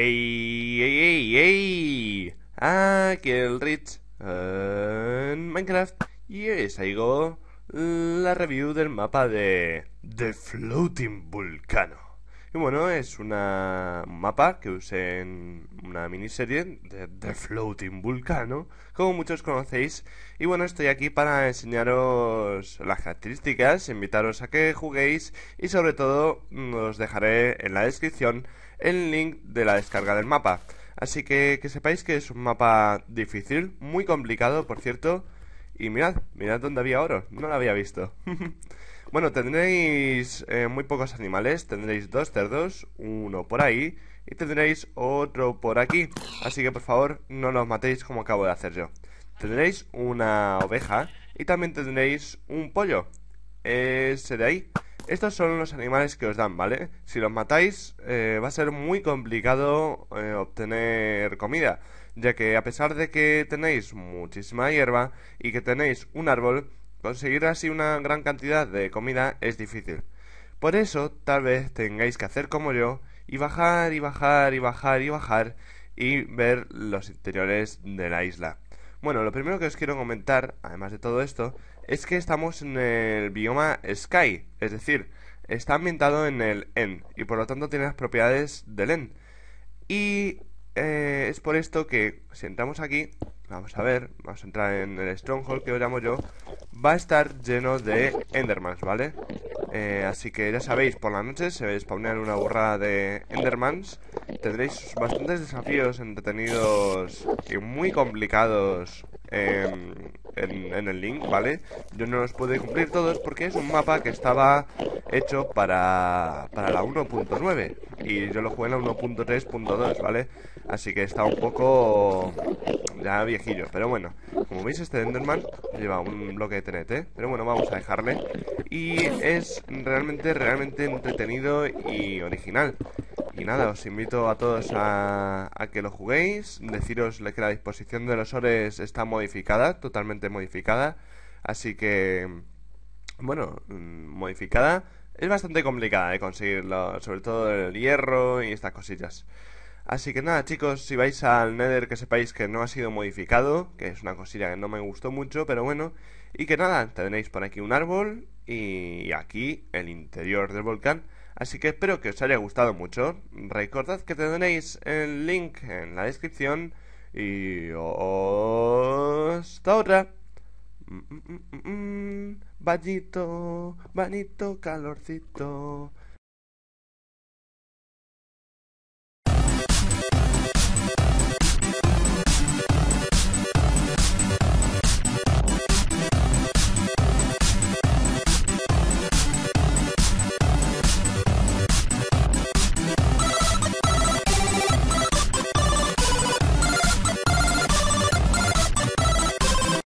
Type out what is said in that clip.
¡Ey, ey, ey, ey! Aquí ah, el Rich en Minecraft y os traigo la review del mapa de The Floating Volcano bueno, es un mapa que usé en una miniserie de The Floating Vulcano, como muchos conocéis. Y bueno, estoy aquí para enseñaros las características, invitaros a que juguéis y sobre todo mm, os dejaré en la descripción el link de la descarga del mapa. Así que que sepáis que es un mapa difícil, muy complicado por cierto. Y mirad, mirad dónde había oro, no lo había visto. Bueno, tendréis eh, muy pocos animales, tendréis dos cerdos, uno por ahí y tendréis otro por aquí. Así que por favor no los matéis como acabo de hacer yo. Tendréis una oveja y también tendréis un pollo. Ese de ahí. Estos son los animales que os dan, ¿vale? Si los matáis eh, va a ser muy complicado eh, obtener comida, ya que a pesar de que tenéis muchísima hierba y que tenéis un árbol, Conseguir así una gran cantidad de comida es difícil. Por eso, tal vez tengáis que hacer como yo y bajar y bajar y bajar y bajar y ver los interiores de la isla. Bueno, lo primero que os quiero comentar, además de todo esto, es que estamos en el bioma Sky, es decir, está ambientado en el End y por lo tanto tiene las propiedades del End. Y eh, es por esto que si entramos aquí Vamos a ver, vamos a entrar en el Stronghold que lo llamo yo Va a estar lleno de Endermans, ¿vale? Eh, así que ya sabéis, por la noche se spawnear una burrada de Endermans Tendréis bastantes desafíos entretenidos y muy complicados em, en, el link, ¿vale? Yo no los pude cumplir todos porque es un mapa que estaba hecho para, para la 1.9 Y yo lo jugué en la 1.3.2, ¿vale? Así que está un poco ya viejillo. Pero bueno, como veis este Enderman lleva un bloque de TNT. Pero bueno, vamos a dejarle. Y es realmente, realmente entretenido y original. Y nada, os invito a todos a, que lo juguéis. Deciros que la disposición de los ores está modificada, totalmente modificada. Así que, bueno, mm, modificada. Es bastante complicada de conseguirlo, sobre todo el hierro y estas cosillas. Así que nada chicos, si vais al Nether que sepáis que no ha sido modificado, que es una cosilla que no me gustó mucho, pero bueno, y que nada, tenéis por aquí un árbol y aquí el interior del volcán. Así que espero que os haya gustado mucho. Recordad que tenéis el link en la descripción y hasta otra. Mm, mm, mm, Vallito, vanito, calorcito.